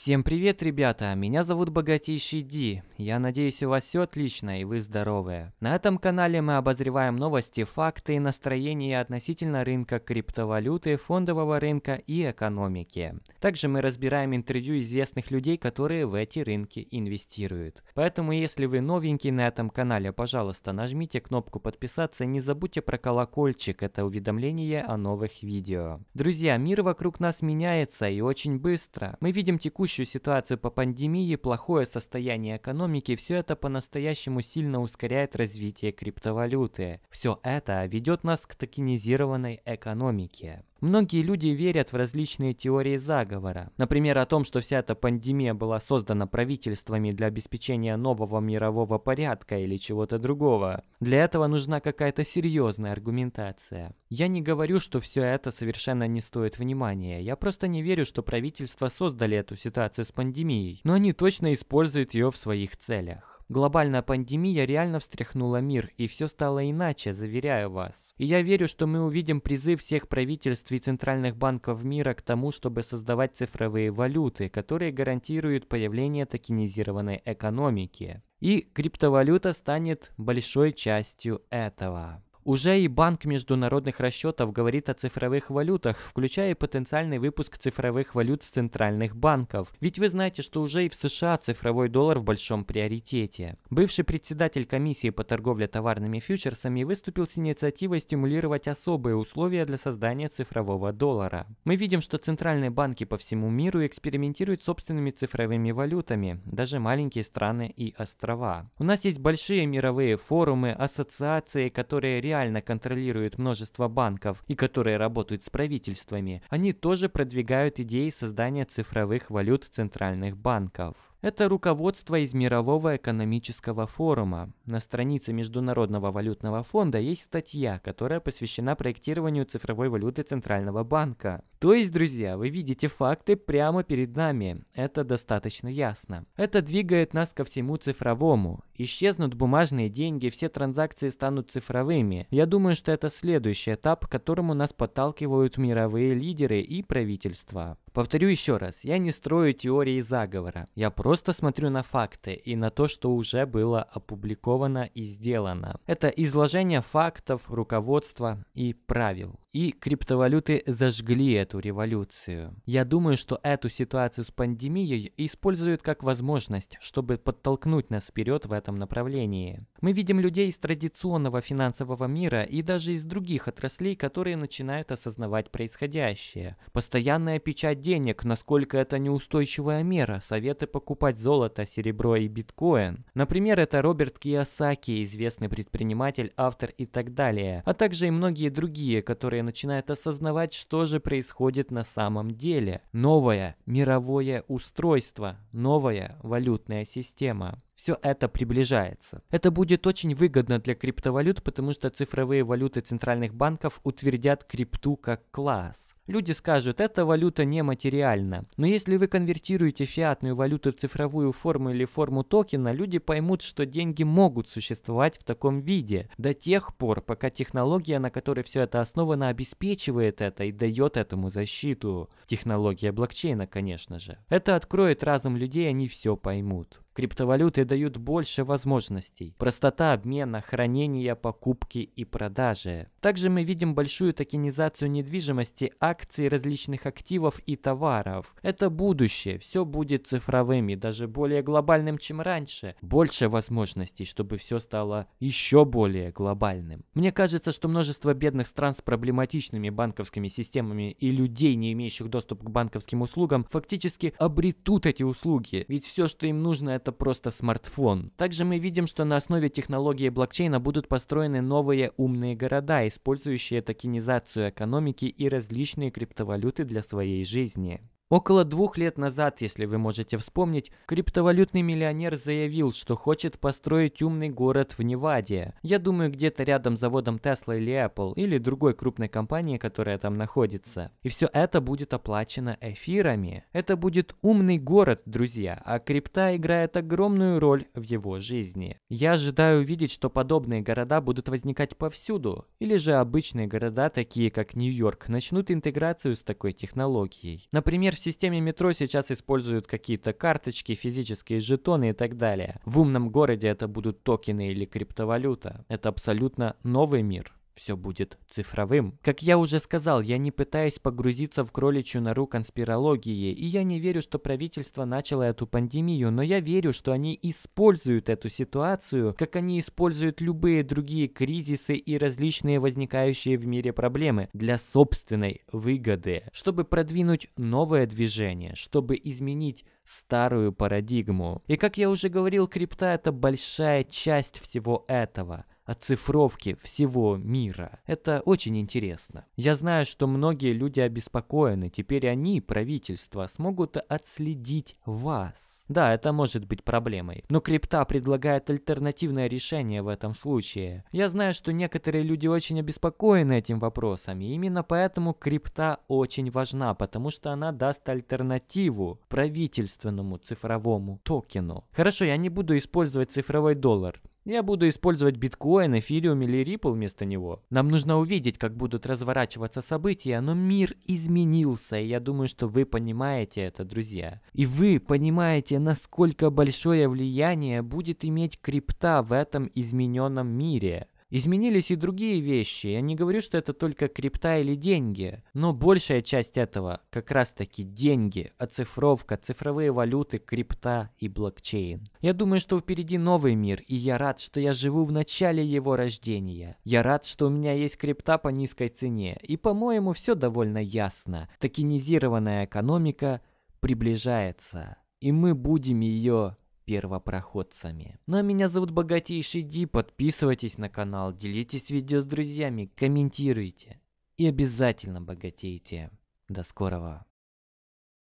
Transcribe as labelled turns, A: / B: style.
A: Всем привет, ребята! Меня зовут Богатейший Ди. Я надеюсь, у вас все отлично и вы здоровы. На этом канале мы обозреваем новости, факты и настроения относительно рынка криптовалюты, фондового рынка и экономики. Также мы разбираем интервью известных людей, которые в эти рынки инвестируют. Поэтому, если вы новенький на этом канале, пожалуйста, нажмите кнопку подписаться и не забудьте про колокольчик, это уведомление о новых видео. Друзья, мир вокруг нас меняется и очень быстро. Мы видим текущие текущую ситуацию по пандемии, плохое состояние экономики, все это по-настоящему сильно ускоряет развитие криптовалюты. Все это ведет нас к токенизированной экономике. Многие люди верят в различные теории заговора. Например, о том, что вся эта пандемия была создана правительствами для обеспечения нового мирового порядка или чего-то другого. Для этого нужна какая-то серьезная аргументация. Я не говорю, что все это совершенно не стоит внимания. Я просто не верю, что правительства создали эту ситуацию с пандемией, но они точно используют ее в своих целях. Глобальная пандемия реально встряхнула мир, и все стало иначе, заверяю вас. И я верю, что мы увидим призыв всех правительств и центральных банков мира к тому, чтобы создавать цифровые валюты, которые гарантируют появление токенизированной экономики. И криптовалюта станет большой частью этого. Уже и Банк международных расчетов говорит о цифровых валютах, включая потенциальный выпуск цифровых валют с центральных банков. Ведь вы знаете, что уже и в США цифровой доллар в большом приоритете. Бывший председатель комиссии по торговле товарными фьючерсами выступил с инициативой стимулировать особые условия для создания цифрового доллара. Мы видим, что центральные банки по всему миру экспериментируют собственными цифровыми валютами, даже маленькие страны и острова. У нас есть большие мировые форумы, ассоциации, которые реально реально контролирует множество банков и которые работают с правительствами, они тоже продвигают идеи создания цифровых валют центральных банков. Это руководство из Мирового экономического форума. На странице Международного валютного фонда есть статья, которая посвящена проектированию цифровой валюты Центрального банка. То есть, друзья, вы видите факты прямо перед нами. Это достаточно ясно. Это двигает нас ко всему цифровому. Исчезнут бумажные деньги, все транзакции станут цифровыми. Я думаю, что это следующий этап, к которому нас подталкивают мировые лидеры и правительства. Повторю еще раз, я не строю теории заговора. Я просто смотрю на факты и на то, что уже было опубликовано и сделано. Это изложение фактов, руководства и правил. И криптовалюты зажгли эту революцию. Я думаю, что эту ситуацию с пандемией используют как возможность, чтобы подтолкнуть нас вперед в этом направлении. Мы видим людей из традиционного финансового мира и даже из других отраслей, которые начинают осознавать происходящее. Постоянная печать денег, насколько это неустойчивая мера, советы покупать золото, серебро и биткоин. Например, это Роберт Киосаки, известный предприниматель, автор и так далее, а также и многие другие, которые которые начинают осознавать, что же происходит на самом деле. Новое мировое устройство, новая валютная система все это приближается. Это будет очень выгодно для криптовалют, потому что цифровые валюты центральных банков утвердят крипту как класс. Люди скажут, эта валюта нематериальна. Но если вы конвертируете фиатную валюту в цифровую форму или форму токена, люди поймут, что деньги могут существовать в таком виде до тех пор, пока технология, на которой все это основано, обеспечивает это и дает этому защиту. Технология блокчейна, конечно же. Это откроет разум людей, они все поймут. Криптовалюты дают больше возможностей. Простота обмена, хранения, покупки и продажи. Также мы видим большую токенизацию недвижимости, акций, различных активов и товаров. Это будущее, все будет цифровыми, даже более глобальным, чем раньше. Больше возможностей, чтобы все стало еще более глобальным. Мне кажется, что множество бедных стран с проблематичными банковскими системами и людей, не имеющих доступ к банковским услугам, фактически обретут эти услуги. Ведь все, что им нужно, это это просто смартфон. Также мы видим, что на основе технологии блокчейна будут построены новые умные города, использующие токенизацию экономики и различные криптовалюты для своей жизни. Около двух лет назад, если вы можете вспомнить, криптовалютный миллионер заявил, что хочет построить умный город в Неваде. Я думаю, где-то рядом с заводом Tesla или Apple, или другой крупной компании, которая там находится. И все это будет оплачено эфирами. Это будет умный город, друзья, а крипта играет огромную роль в его жизни. Я ожидаю увидеть, что подобные города будут возникать повсюду, или же обычные города, такие как Нью-Йорк, начнут интеграцию с такой технологией. Например, в системе метро сейчас используют какие-то карточки, физические жетоны и так далее. В умном городе это будут токены или криптовалюта. Это абсолютно новый мир все будет цифровым. Как я уже сказал, я не пытаюсь погрузиться в кроличью нору конспирологии, и я не верю, что правительство начало эту пандемию, но я верю, что они используют эту ситуацию, как они используют любые другие кризисы и различные возникающие в мире проблемы для собственной выгоды, чтобы продвинуть новое движение, чтобы изменить старую парадигму. И как я уже говорил, крипта это большая часть всего этого – оцифровки всего мира. Это очень интересно. Я знаю, что многие люди обеспокоены. Теперь они, правительство, смогут отследить вас. Да, это может быть проблемой. Но крипта предлагает альтернативное решение в этом случае. Я знаю, что некоторые люди очень обеспокоены этим вопросом. И именно поэтому крипта очень важна, потому что она даст альтернативу правительственному цифровому токену. Хорошо, я не буду использовать цифровой доллар. Я буду использовать биткоин, эфириум или рипл вместо него. Нам нужно увидеть, как будут разворачиваться события, но мир изменился, и я думаю, что вы понимаете это, друзья. И вы понимаете, насколько большое влияние будет иметь крипта в этом измененном мире. Изменились и другие вещи. Я не говорю, что это только крипта или деньги, но большая часть этого как раз-таки деньги, оцифровка, цифровые валюты, крипта и блокчейн. Я думаю, что впереди новый мир, и я рад, что я живу в начале его рождения. Я рад, что у меня есть крипта по низкой цене, и, по-моему, все довольно ясно. Токенизированная экономика приближается, и мы будем ее первопроходцами. Ну а меня зовут Богатейший Ди, подписывайтесь на канал, делитесь видео с друзьями, комментируйте и обязательно богатейте. До скорого!